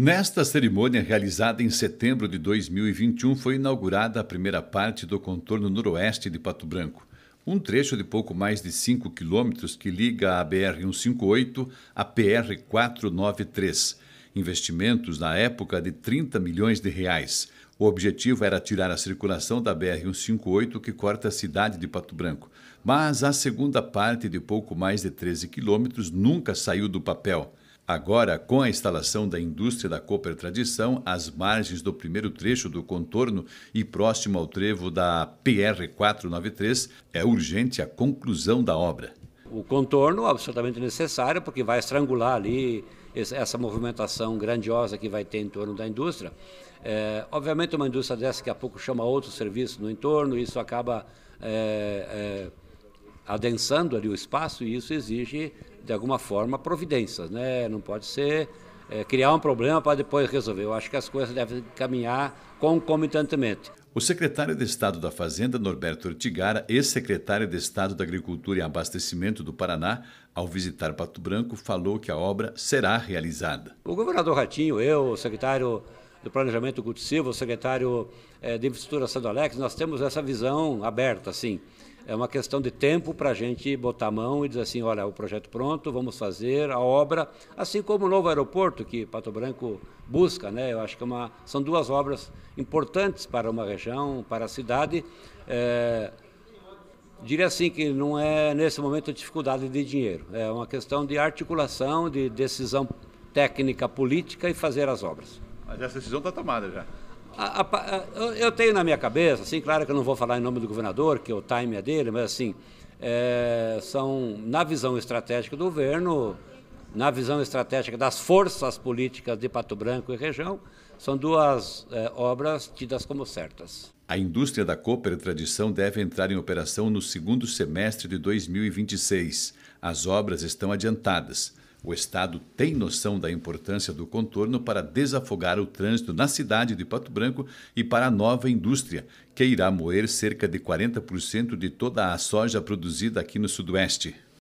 Nesta cerimônia, realizada em setembro de 2021, foi inaugurada a primeira parte do contorno noroeste de Pato Branco, um trecho de pouco mais de 5 quilômetros que liga a BR-158 à PR-493. Investimentos na época de 30 milhões de reais. O objetivo era tirar a circulação da BR-158 que corta a cidade de Pato Branco. Mas a segunda parte, de pouco mais de 13 quilômetros, nunca saiu do papel. Agora, com a instalação da indústria da Cooper Tradição, às margens do primeiro trecho do contorno e próximo ao trevo da PR 493, é urgente a conclusão da obra. O contorno é absolutamente necessário, porque vai estrangular ali essa movimentação grandiosa que vai ter em torno da indústria. É, obviamente, uma indústria dessa que a pouco chama outros serviços no entorno, isso acaba. É, é, adensando ali o espaço e isso exige, de alguma forma, providências. Né? Não pode ser é, criar um problema para depois resolver. Eu acho que as coisas devem caminhar concomitantemente. O secretário de Estado da Fazenda, Norberto Ortigara, ex-secretário de Estado da Agricultura e Abastecimento do Paraná, ao visitar Pato Branco, falou que a obra será realizada. O governador Ratinho, eu, o secretário do Planejamento Cultivo, o secretário é, de Infraestrutura Sando Alex, nós temos essa visão aberta, sim. É uma questão de tempo para a gente botar a mão e dizer assim, olha, o projeto pronto, vamos fazer a obra, assim como o novo aeroporto que Pato Branco busca, né? Eu acho que é uma, são duas obras importantes para uma região, para a cidade. É, diria assim que não é nesse momento dificuldade de dinheiro, é uma questão de articulação, de decisão técnica política e fazer as obras. Mas essa decisão está tomada já. A, a, eu tenho na minha cabeça, assim, claro que eu não vou falar em nome do governador, que o time é dele, mas assim, é, são, na visão estratégica do governo, na visão estratégica das forças políticas de Pato Branco e região, são duas é, obras tidas como certas. A indústria da Cooper Tradição deve entrar em operação no segundo semestre de 2026. As obras estão adiantadas. O Estado tem noção da importância do contorno para desafogar o trânsito na cidade de Pato Branco e para a nova indústria, que irá moer cerca de 40% de toda a soja produzida aqui no Sudoeste.